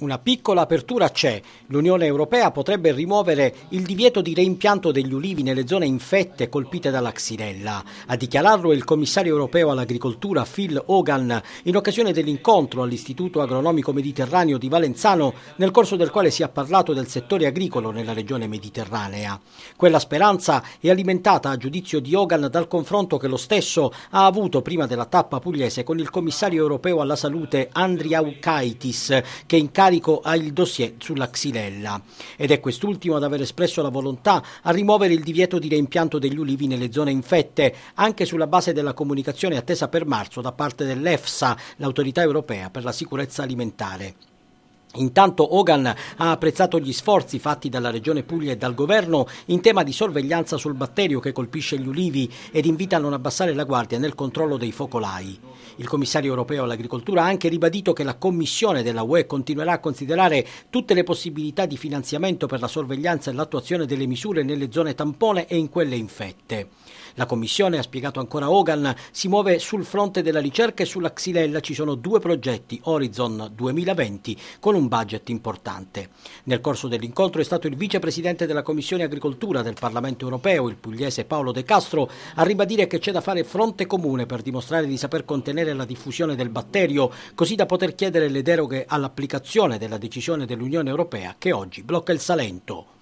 Una piccola apertura c'è. L'Unione Europea potrebbe rimuovere il divieto di reimpianto degli ulivi nelle zone infette colpite dalla xylella. A dichiararlo il commissario europeo all'agricoltura Phil Hogan in occasione dell'incontro all'Istituto Agronomico Mediterraneo di Valenzano nel corso del quale si è parlato del settore agricolo nella regione mediterranea. Quella speranza è alimentata a giudizio di Hogan dal confronto che lo stesso ha avuto prima della tappa pugliese con il commissario europeo alla salute Andria Uccaiti Mattis che in carico ha il dossier sulla xylella ed è quest'ultimo ad aver espresso la volontà a rimuovere il divieto di reimpianto degli ulivi nelle zone infette, anche sulla base della comunicazione attesa per marzo da parte dell'EFSA, l'autorità europea per la sicurezza alimentare. Intanto Hogan ha apprezzato gli sforzi fatti dalla Regione Puglia e dal Governo in tema di sorveglianza sul batterio che colpisce gli ulivi ed invita a non abbassare la guardia nel controllo dei focolai. Il commissario europeo all'agricoltura ha anche ribadito che la Commissione della UE continuerà a considerare tutte le possibilità di finanziamento per la sorveglianza e l'attuazione delle misure nelle zone tampone e in quelle infette. La Commissione, ha spiegato ancora Hogan, si muove sul fronte della ricerca e sulla Xylella ci sono due progetti, Horizon 2020, con un un budget importante. Nel corso dell'incontro è stato il vicepresidente della Commissione Agricoltura del Parlamento europeo, il pugliese Paolo De Castro, a ribadire che c'è da fare fronte comune per dimostrare di saper contenere la diffusione del batterio, così da poter chiedere le deroghe all'applicazione della decisione dell'Unione Europea che oggi blocca il Salento.